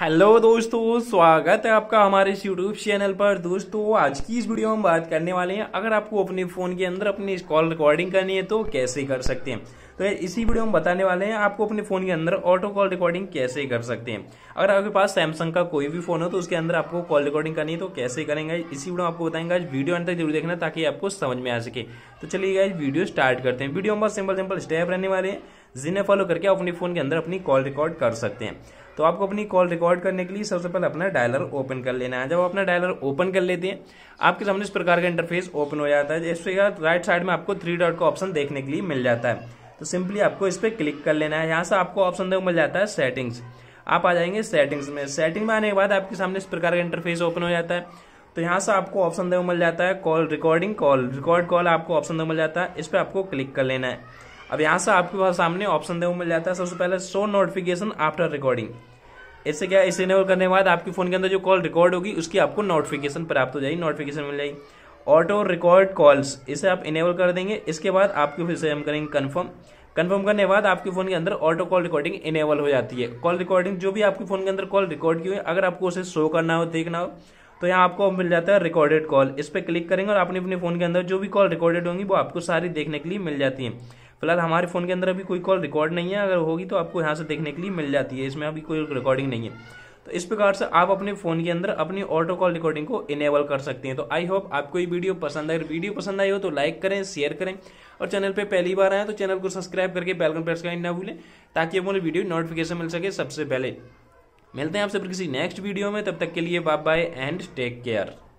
hello दोस्तों स्वागत है आपका हमारे इस यूट्यूब चैनल पर दोस्तों आज की इस वीडियो में हम बात करने वाले हैं अगर आपको अपने फ़ोन के अंदर अपनी कॉल रिकॉर्डिंग करनी है तो कैसे कर सकते हैं तो इसी वीडियो में बताने वाले हैं आपको अपने फ़ोन के अंदर ऑटो कॉल रिकॉर्डिंग कैसे कर सकते हैं अगर आपके पास सैमसंग का कोई भी फ़ोन हो तो उसके अंदर आपको कॉल रिकॉर्डिंग करनी है तो कैसे करेंगे इसी वीडियो में आपको बताएंगे आज वीडियो अंदर जरूर देखना ताकि आपको समझ में आ सके तो चलिए वीडियो स्टार्ट करते हैं वीडियो में बहुत सिंपल सिंपल स्टेप रहने वाले हैं जिन्हें फॉलो करके अपने फ़ोन के अंदर अपनी कॉल रिकॉर्ड कर सकते हैं तो आपको अपनी कॉल रिकॉर्ड करने के लिए सबसे पहले अपना डायलर ओपन कर लेना है जब अपना डायलर ओपन कर लेते हैं आपके सामने इस प्रकार का इंटरफेस ओपन हो जाता है बाद राइट साइड में आपको थ्री डॉट का ऑप्शन देखने के लिए मिल जाता है तो सिंपली आपको इस पर क्लिक कर लेना है यहाँ से आपको ऑप्शन देखो मिल जाता है सेटिंग्स आप आ जाएंगे सेटिंग्स में सेटिंग में आने के बाद आपके सामने इस प्रकार का इंटरफेस ओपन हो जाता है तो यहाँ से आपको ऑप्शन देखो मिल जाता है call recording call record call आपको ऑप्शन देखो मिल जाता है इस पर आपको क्लिक कर लेना है अब यहाँ से आपके पास सामने ऑप्शन देखो मिल जाता है सबसे पहले शो नोटिफिकेशन आफ्टर रिकॉर्डिंग इससे क्या इसे इनेबल करने के बाद आपके फ़ोन के अंदर जो कॉल रिकॉर्ड होगी उसकी आपको नोटिफिकेशन प्राप्त हो जाएगी नोटिफिकेशन मिल जाएगी ऑटो रिकॉर्ड कॉल्स इसे आप इनेबल कर देंगे इसके बाद आपके फिर से हम करेंगे कन्फर्म कन्फर्म करने के बाद आपके फोन के अंदर ऑटो कॉल रिकॉर्डिंग इनेबल हो जाती है कॉल रिकॉर्डिंग जो भी आपके फोन के अंदर कॉल रिकॉर्ड की हुई अगर आपको उसे शो करना हो देखना हो तो यहाँ आपको मिल जाता है रिकॉर्डेड कॉल इस पर क्लिक करेंगे और अपने अपने फोन के अंदर जो भी कॉल रिकॉर्डेड होंगी वो आपको सारी देखने के लिए मिल जाती है फिलहाल हमारे फ़ोन के अंदर अभी कोई कॉल रिकॉर्ड नहीं है अगर होगी तो आपको यहाँ से देखने के लिए मिल जाती है इसमें अभी कोई रिकॉर्डिंग नहीं है तो इस प्रकार से आप अपने फ़ोन के अंदर अपनी ऑटो कॉल रिकॉर्डिंग को इनेबल कर सकते हैं तो आई होप आपको ये वीडियो पसंद आए वीडियो पसंद आई हो तो लाइक करें शेयर करें और चैनल पे पहली बार आए तो चैनल को सब्सक्राइब करके बेल प्रेस करना ना भूलें ताकि अपने वीडियो नोटिफिकेशन मिल सके सबसे पहले मिलते हैं आपसे किसी नेक्स्ट वीडियो में तब तक के लिए bye bye and take care